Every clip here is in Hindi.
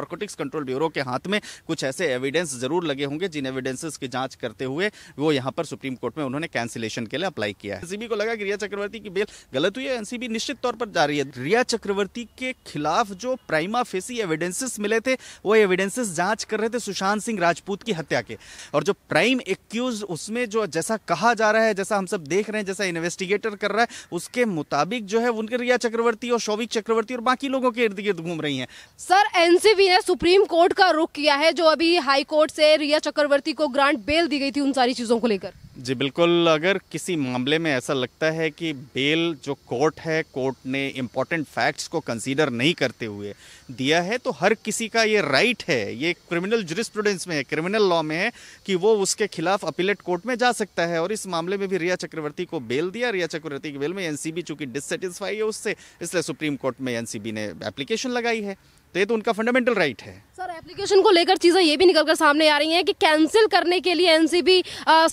नारकोटिक्स कंट्रोल ब्यूरो के हाथ में कुछ ऐसे एविडेंस जरूर लगे होंगे जिन एविडेंसेस की जांच करते हुए वो यहाँ पर सुप्रीम कोर्ट में उन्होंने कैंसिलेशन के लिए अप्लाई किया है एनसीबी को लगा कि रिया चक्रवर्ती की बेल गलत हुई है एनसीबी निश्चित तौर पर जा रही है रिया चक्रवर्ती के खिलाफ जो प्राइमा फेसी एविडेंसेस मिले थे वो एविडेंसेस जांच कर रहे थे सुशांत सिंह राजपूत की हत्या के और जो प्राइम एक्यूज उसमें जो जैसा कहा जा रहा है जैसा हम सब देख रहे हैं जैसा इन्वेस्टिगेटर कर रहा है उसके मुताबिक जो है उनके रिया चक्रवर्ती और शौविक चक्रवर्ती और बाकी लोगों के इर्द गिर्द घूम रही है सर एनसीबी बीजेपी ने सुप्रीम कोर्ट का रुख किया है जो अभी हाई कोर्ट से रिया चक्रवर्ती को ग्रांट बेल दी गई थी उन सारी चीज़ों को लेकर जी बिल्कुल अगर किसी मामले में ऐसा लगता है कि बेल जो कोर्ट है कोर्ट ने इम्पॉर्टेंट फैक्ट्स को कंसीडर नहीं करते हुए दिया है तो हर किसी का ये राइट है ये क्रिमिनल जुरिस्प्रूडेंस में है क्रिमिनल लॉ में है कि वो उसके खिलाफ अपीलेट कोर्ट में जा सकता है और इस मामले में भी रिया चक्रवर्ती को बेल दिया रिया चक्रवर्ती की बेल में एन चूंकि डिससेटिस्फाई है उससे इसलिए सुप्रीम कोर्ट में एन ने एप्लीकेशन लगाई है तो ये तो उनका फंडामेंटल राइट है एप्लीकेशन को लेकर चीज़ें ये भी निकलकर सामने आ रही हैं कि कैंसिल करने के लिए एनसीबी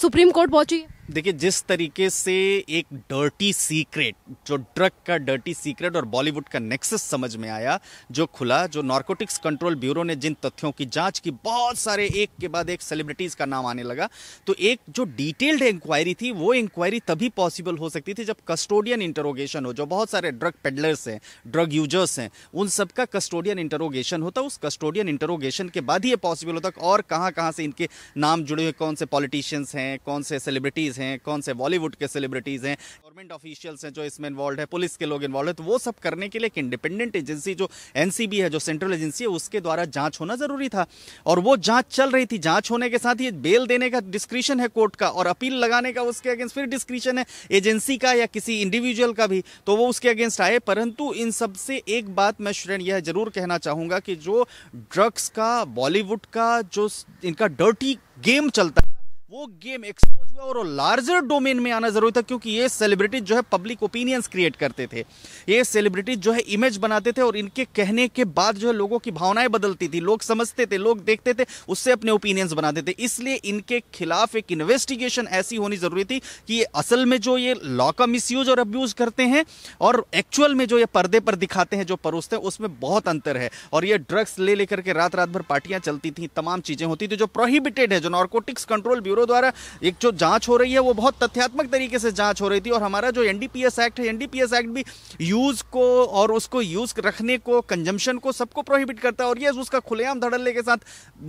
सुप्रीम कोर्ट पहुंची है देखिए जिस तरीके से एक डर्टी सीक्रेट जो ड्रग का डर्टी सीक्रेट और बॉलीवुड का नेक्सस समझ में आया जो खुला जो नॉर्कोटिक्स कंट्रोल ब्यूरो ने जिन तथ्यों की जांच की बहुत सारे एक के बाद एक सेलिब्रिटीज़ का नाम आने लगा तो एक जो डिटेल्ड इंक्वायरी थी वो इंक्वायरी तभी पॉसिबल हो सकती थी जब कस्टोडियन इंटरोगेशन हो जो बहुत सारे ड्रग पेडलर्स हैं ड्रग यूजर्स हैं उन सबका कस्टोडियन इंटरोगेशन होता उस कस्टोडियन इंटरोगेशन के बाद ही ये पॉसिबल होता और कहाँ कहाँ से इनके नाम जुड़े हुए कौन से पॉलिटिशियंस हैं कौन से सेलिब्रिटीज़ सेलिब्रिटीज़ हैं कौन से बॉलीवुड के सेलिब्रिटीज़ हैं गवर्नमेंट ऑफिशियल्स हैं जो इसमें इन्वॉल्व है पुलिस के लोग इन्वॉल्व है तो वो सब करने के लिए एक इंडिपेंडेंट एजेंसी जो एन है जो सेंट्रल एजेंसी है उसके द्वारा जाँच होना ज़रूरी था और वो जाँच चल रही थी जाँच होने के साथ ही बेल देने का डिस्क्रिप्शन है कोर्ट का और अपील लगाने का उसके अगेंस्ट फिर डिस्क्रिप्शन है एजेंसी का या किसी इंडिविजुअल का भी तो वो उसके अगेंस्ट आए परंतु इन सबसे एक बात मैं श्रेण यह जरूर कहना चाहूँगा कि जो ड्रग्स का बॉलीवुड का जो इनका डर्टी गेम चलता है वो गेम एक्सपोज हुआ और लार्जर डोमेन में आना जरूरी था क्योंकि ये सेलिब्रिटीज जो है पब्लिक ओपिनियंस क्रिएट करते थे ये सेलिब्रिटीज जो है इमेज बनाते थे और इनके कहने के बाद जो है लोगों की भावनाएं बदलती थी लोग समझते थे लोग देखते थे उससे अपने ओपिनियंस बनाते थे इसलिए इनके खिलाफ एक इन्वेस्टिगेशन ऐसी होनी जरूरी थी कि ये असल में जो ये लॉ का मिस और अब्यूज करते हैं और एक्चुअल में जो ये पर्दे पर दिखाते हैं जो परोसते हैं उसमें बहुत अंतर है और ये ड्रग्स ले लेकर के रात रात भर पार्टियां चलती थी तमाम चीजें होती थी जो प्रोहिबिटेड है जो नॉर्कोटिक्स कंट्रोल ब्यूरो ब्यूरो द्वारा एक जो जांच हो रही है वो बहुत तथ्यात्मक तरीके से जांच हो रही थी और हमारा जो एन एक्ट है एन एक्ट भी यूज को और उसको यूज रखने को कंजम्पशन को सबको प्रोहिबिट करता है और ये उसका खुलेआम धड़ल्ले के साथ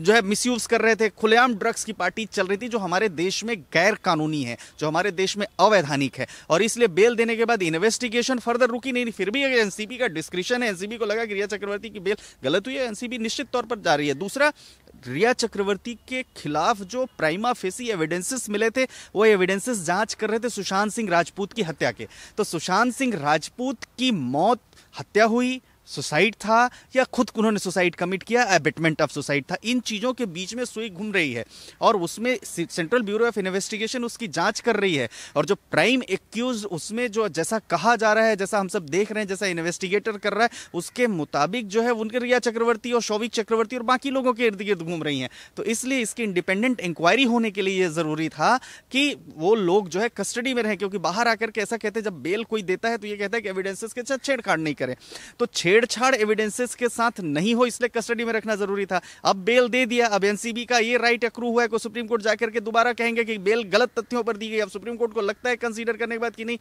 जो है मिस कर रहे थे खुलेआम ड्रग्स की पार्टी चल रही थी जो हमारे देश में गैर कानूनी है जो हमारे देश में अवैधानिक है और इसलिए बेल देने के बाद इन्वेस्टिगेशन फर्दर रुकी नहीं फिर भी एनसीबी का डिस्क्रिप्शन है एनसीबी को लगा कि रिया चक्रवर्ती की बेल गलत हुई है एनसीबी निश्चित तौर पर जा रही है दूसरा रिया चक्रवर्ती के खिलाफ जो प्राइमा फेसी एविडेंसेस मिले थे वो एविडेंसेस जांच कर रहे थे सुशांत सिंह राजपूत की हत्या के तो सुशांत सिंह राजपूत की मौत हत्या हुई सुसाइड था या खुद उन्होंने सुसाइड कमिट किया एबिटमेंट ऑफ सुसाइड था इन चीज़ों के बीच में सुई घूम रही है और उसमें सेंट्रल ब्यूरो ऑफ इन्वेस्टिगेशन उसकी जांच कर रही है और जो प्राइम एक्यूज उसमें जो जैसा कहा जा रहा है जैसा हम सब देख रहे हैं जैसा इन्वेस्टिगेटर कर रहा है उसके मुताबिक जो है उनके रिया चक्रवर्ती और शौविक चक्रवर्ती और बाकी लोगों के इर्द गिर्द घूम रही हैं तो इसलिए इसकी इंडिपेंडेंट इंक्वायरी होने के लिए ये ज़रूरी था कि वो लोग जो है कस्टडी में रहें क्योंकि बाहर आकर के ऐसा कहते हैं जब बेल कोई देता है तो ये कहता है कि एविडेंसेस के साथ छेड़छाड़ नहीं करें तो छेड़ छेड़छाड़ एविडेंसेस के साथ नहीं हो इसलिए कस्टडी में रखना जरूरी था अब बेल दे दिया अब एनसीबी का ये राइट अक्रू हुआ है को सुप्रीम कोर्ट जाकर के दोबारा कहेंगे कि बेल गलत तथ्यों पर दी गई अब सुप्रीम कोर्ट को लगता है कंसीडर करने के बाद कि नहीं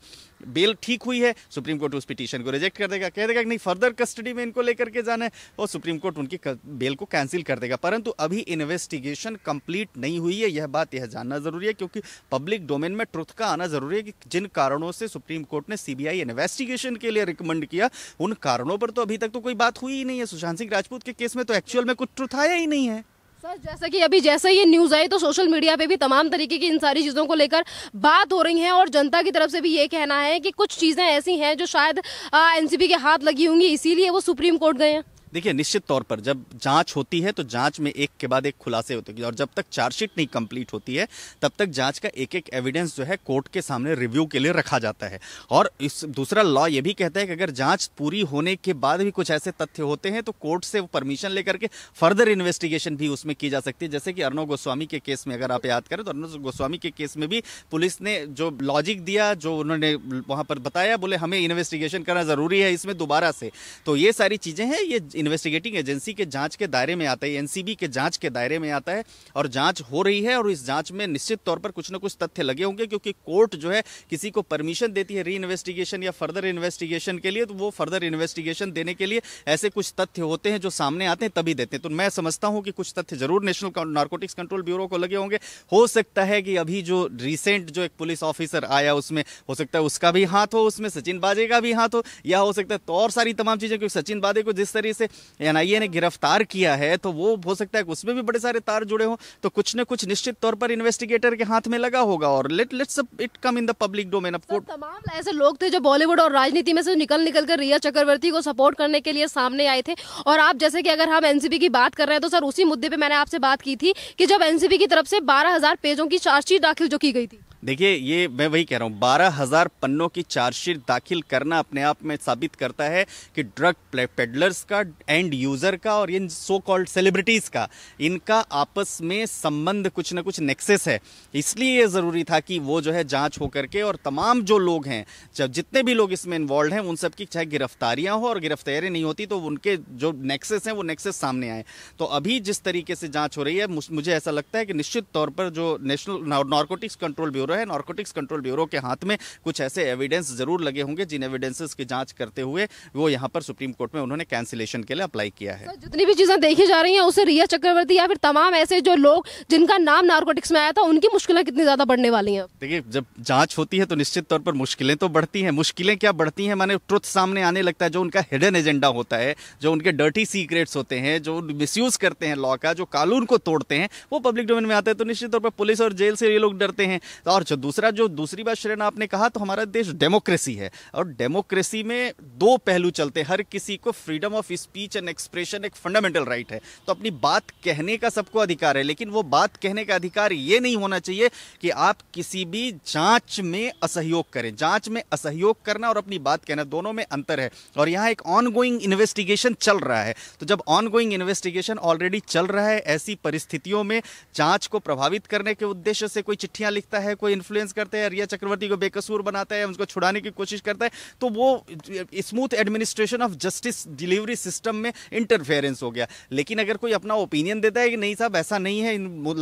बेल ठीक हुई है सुप्रीम कोर्ट उस पिटीशन को रिजेक्ट कर देगा कह देगा कि नहीं फर्दर कस्टडी में इनको लेकर के जाना है और सुप्रीम कोर्ट उनकी बेल को कैंसिल कर देगा परंतु अभी इन्वेस्टिगेशन कंप्लीट नहीं हुई है यह बात यह जानना जरूरी है क्योंकि पब्लिक डोमेन में ट्रुथ का आना जरूरी है कि जिन कारणों से सुप्रीम कोर्ट ने सीबीआई इन्वेस्टिगेशन के लिए रिकमेंड किया उन कारणों पर तो अभी तक तो कोई बात हुई ही नहीं है सुशांत सिंह राजपूत के केस में तो एक्चुअल में कुछ ट्रुथ आया ही नहीं है सर जैसा कि अभी जैसे ये न्यूज़ आई तो सोशल मीडिया पे भी तमाम तरीके की इन सारी चीज़ों को लेकर बात हो रही है और जनता की तरफ से भी ये कहना है कि कुछ चीज़ें ऐसी हैं जो शायद एनसीपी के हाथ लगी होंगी इसीलिए वो सुप्रीम कोर्ट गए हैं देखिए निश्चित तौर पर जब जांच होती है तो जांच में एक के बाद एक खुलासे होते हैं और जब तक चार्जशीट नहीं कंप्लीट होती है तब तक जांच का एक एक एविडेंस जो है कोर्ट के सामने रिव्यू के लिए रखा जाता है और इस दूसरा लॉ ये भी कहता है कि अगर जांच पूरी होने के बाद भी कुछ ऐसे तथ्य होते हैं तो कोर्ट से परमिशन लेकर के फर्दर इन्वेस्टिगेशन भी उसमें की जा सकती है जैसे कि अर्णव गोस्वामी के केस में अगर आप याद करें तो अर्णव गोस्वामी के केस में भी पुलिस ने जो लॉजिक दिया जो उन्होंने वहां पर बताया बोले हमें इन्वेस्टिगेशन करना जरूरी है इसमें दोबारा से तो ये सारी चीजें हैं ये इन्वेस्टिगेटिंग एजेंसी के जांच के दायरे में आता है एनसीबी के जांच के दायरे में आता है और जांच हो रही है और इस जांच में निश्चित तौर पर कुछ ना कुछ तथ्य लगे होंगे क्योंकि कोर्ट जो है किसी को परमिशन देती है री इन्वेस्टिगेशन या फर्दर इन्वेस्टिगेशन के लिए तो वो फर्दर इन्वेस्टिगेशन देने के लिए ऐसे कुछ तथ्य होते हैं जो सामने आते हैं तभी देते हैं तो मैं समझता हूं कि कुछ तथ्य जरूर नेशनल नार्कोटिक्स कंट्रोल ब्यूरो को लगे होंगे हो सकता है कि अभी जो रिसेंट जो एक पुलिस ऑफिसर आया उसमें हो सकता है उसका भी हाथ हो उसमें सचिन बाजे का भी हाथ हो या हो सकता है तो और सारी तमाम चीजें क्योंकि सचिन बाजे को जिस तरह से एनआईए ने गिरफ्तार किया है तो वो हो सकता है उसमें भी बड़े सारे तार जुड़े हों तो कुछ न कुछ निश्चित तौर पर इन्वेस्टिगेटर के हाथ में लगा होगा और let let's it come in the public domain of court तमाम ऐसे लोग थे जो बॉलीवुड और राजनीति में से निकल निकल कर रिया चक्रवर्ती को सपोर्ट करने के लिए सामने आए थे और आप जैसे कि अगर हम एनसीबी की बात कर रहे हैं तो सर उसी मुद्दे पर मैंने आपसे बात की थी कि जब एनसीबी की तरफ से बारह पेजों की चार्जशीट दाखिल जो की गई थी देखिए ये मैं वही कह रहा हूँ बारह हज़ार पन्नों की चार्जशीट दाखिल करना अपने आप में साबित करता है कि ड्रग पेडलर्स का एंड यूज़र का और इन सो कॉल्ड सेलिब्रिटीज़ का इनका आपस में संबंध कुछ ना कुछ नेक्सेस है इसलिए ये ज़रूरी था कि वो जो है जांच हो करके और तमाम जो लोग हैं जब जितने भी लोग इसमें इन्वॉल्व हैं उन सबकी चाहे गिरफ्तारियाँ हो और गिरफ्तारी नहीं होती तो उनके जो नेक्सेस हैं वो नेक्सेस सामने आए तो अभी जिस तरीके से जाँच हो रही है मुझे ऐसा लगता है कि निश्चित तौर पर जो National Narcotics Control Bureau Bureau है नॉर्कोटिक्स कंट्रोल ब्यूरो के हाथ में कुछ ऐसे एविडेंस जरूर लगे होंगे जिन एविडेंसेस की जांच करते हुए वो यहाँ पर सुप्रीम कोर्ट में उन्होंने कैंसिलेशन के लिए अप्लाई किया है जितनी भी चीज़ें देखी जा रही है उसे रिया चक्रवर्ती या फिर तमाम ऐसे जो लोग जिनका नाम नार्कोटिक्स में आया था उनकी मुश्किलें कितनी ज़्यादा बढ़ने वाली है देखिए जब जांच होती है तो निश्चित तौर पर मुश्किलें तो बढ़ती हैं मुश्किलें क्या बढ़ती हैं माने ट्रुथ सामने आने लगता है जो उनका हिडन एजेंडा होता है जो उनके डर्टी सीक्रेट्स होते हैं जो मिसयूज करते हैं लॉ का जो कानून को तोड़ते हैं वो पब्लिक डोमेन में आते हैं तो निश्चित तौर पर पुलिस और जेल से ये लोग डरते हैं और और दूसरा जो दूसरी बात श्रेणा आपने कहा तो हमारा देश डेमोक्रेसी है और डेमोक्रेसी में दो पहलू चलते हैं हर किसी को freedom of speech and expression एक फंडामेंटल राइट है तो अपनी बात कहने का सबको अधिकार है लेकिन वो बात कहने का अधिकार ये नहीं होना चाहिए कि आप किसी भी जांच में असहयोग करें जांच में असहयोग करना और अपनी बात कहना दोनों में अंतर है और यहाँ एक ऑन इन्वेस्टिगेशन चल रहा है तो जब ऑन इन्वेस्टिगेशन ऑलरेडी चल रहा है ऐसी परिस्थितियों में जांच को प्रभावित करने के उद्देश्य से कोई चिट्ठियां लिखता है कोई इन्फ्लुएंस करते हैं रिया चक्रवर्ती को बेकसूर बनाता है उसको छुड़ाने की कोशिश करता है तो वो smooth administration of justice delivery system में इंटरफेरेंस हो गया लेकिन अगर कोई अपना ओपिनियन देता है कि नहीं साहब ऐसा नहीं है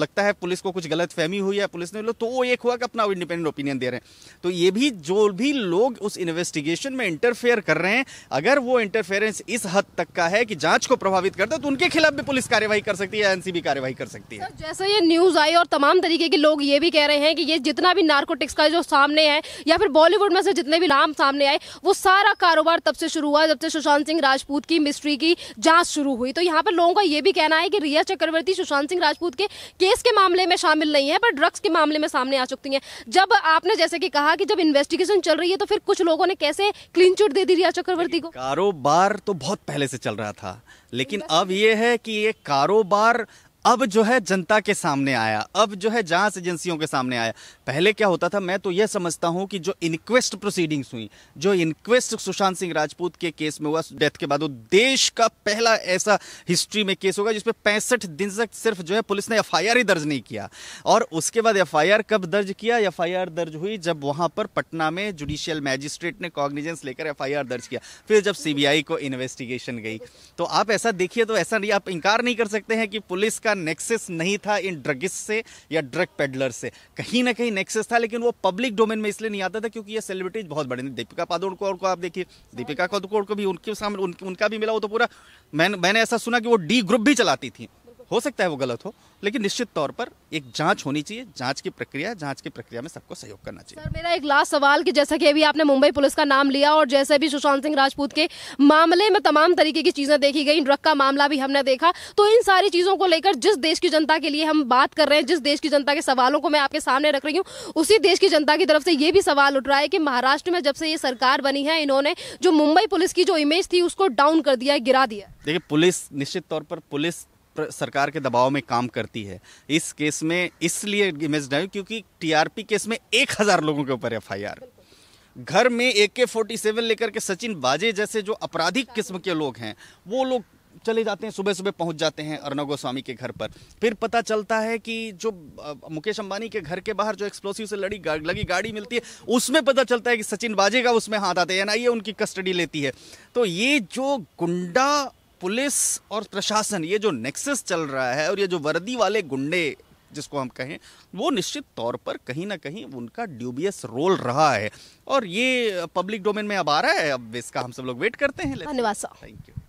लगता है पुलिस को कुछ गलत फहमी हुई है पुलिस ने लो तो वो एक हुआ कि अपना इंडिपेंडेंट ओपिनियन दे रहे हैं तो ये भी जो भी लोग उस इन्वेस्टिगेशन में इंटरफेयर कर रहे हैं अगर वो इंटरफेरेंस इस हद तक का है कि जांच को प्रभावित करता है तो उनके खिलाफ भी पुलिस कार्यवाही कर सकती है एनसीबी कार्यवाही कर सकती है जैसे ये न्यूज आई और तमाम तरीके के लोग ये भी कह रहे हैं कि ये जितना जितना भी नार्कोटिक्स का जो सामने है या फिर बॉलीवुड में से जितने भी नाम सामने आए वो सारा कारोबार तब से शुरू हुआ जब से सुशांत सिंह राजपूत की मिस्ट्री की जांच शुरू हुई तो यहाँ पर लोगों का ये भी कहना है कि रिया चक्रवर्ती सुशांत सिंह राजपूत के केस के मामले में शामिल नहीं है पर ड्रग्स के मामले में सामने आ चुकी हैं जब आपने जैसे कि कहा कि जब इन्वेस्टिगेशन चल रही है तो फिर कुछ लोगों ने कैसे क्लीन चिट दे दी रिया चक्रवर्ती को कारोबार तो बहुत पहले से चल रहा था लेकिन अब ये है कि ये कारोबार अब जो है जनता के सामने आया अब जो है जांच एजेंसियों के सामने आया पहले क्या होता था मैं तो यह समझता हूं कि जो इनक्वेस्ट प्रोसीडिंग्स हुई जो इनक्वेस्ट सुशांत सिंह राजपूत के केस में हुआ डेथ के बाद वो देश का पहला ऐसा हिस्ट्री में केस होगा जिसमें पैंसठ दिन तक सिर्फ जो है पुलिस ने एफ ही दर्ज नहीं किया और उसके बाद एफ कब दर्ज किया एफ दर्ज हुई जब वहां पर पटना में जुडिशियल मैजिस्ट्रेट ने कॉग्निजेंस लेकर एफ दर्ज किया फिर जब सीबीआई को इन्वेस्टिगेशन गई तो आप ऐसा देखिए तो ऐसा नहीं आप इंकार नहीं कर सकते हैं कि पुलिस का का नेक्सेस नहीं था इन ड्रगिस्ट से या ड्रग पेडलर से कहीं ना कहीं नेक्सेस था लेकिन वो पब्लिक डोमेन में इसलिए नहीं आता था क्योंकि ये सेलिब्रिटीज बहुत बड़े थे दीपिका पादोड़ को, को आप देखिए दीपिका पादुकोड़ को भी उनके सामने उनका भी मिला वो तो पूरा मैंने मैंने ऐसा सुना कि वो डी ग्रुप भी चलाती थी हो सकता है वो गलत हो लेकिन निश्चित तौर पर एक जांच होनी चाहिए जांच की प्रक्रिया जांच की प्रक्रिया में सबको सहयोग करना चाहिए सर मेरा एक लास्ट सवाल कि जैसा कि अभी आपने मुंबई पुलिस का नाम लिया और जैसे भी सुशांत सिंह राजपूत के मामले में तमाम तरीके की चीज़ें देखी गई ड्रग का मामला भी हमने देखा तो इन सारी चीज़ों को लेकर जिस देश की जनता के लिए हम बात कर रहे हैं जिस देश की जनता के सवालों को मैं आपके सामने रख रही हूँ उसी देश की जनता की तरफ से ये भी सवाल उठ रहा है कि महाराष्ट्र में जब से ये सरकार बनी है इन्होंने जो मुंबई पुलिस की जो इमेज थी उसको डाउन कर दिया गिरा दिया देखिए पुलिस निश्चित तौर पर पुलिस सरकार के दबाव में काम करती है इस केस में इसलिए इमेज डाय क्योंकि टीआरपी केस में एक हज़ार लोगों के ऊपर एफआईआर घर में ए के फोर्टी सेवन लेकर के सचिन बाजे जैसे जो आपराधिक किस्म के लोग हैं वो लोग चले जाते हैं सुबह सुबह पहुंच जाते हैं अर्णव गोस्वामी के घर पर फिर पता चलता है कि जो मुकेश अंबानी के घर के बाहर जो एक्सप्लोसिव से लड़ी गा, लगी गाड़ी मिलती है उसमें पता चलता है कि सचिन बाजे का उसमें हाथ आते हैं एनआईए उनकी कस्टडी लेती है तो ये जो गुंडा पुलिस और प्रशासन ये जो नेक्सस चल रहा है और ये जो वर्दी वाले गुंडे जिसको हम कहें वो निश्चित तौर पर कहीं ना कहीं उनका ड्यूबियस रोल रहा है और ये पब्लिक डोमेन में अब आ रहा है अब इसका हम सब लोग वेट करते हैं धन्यवाद थैंक यू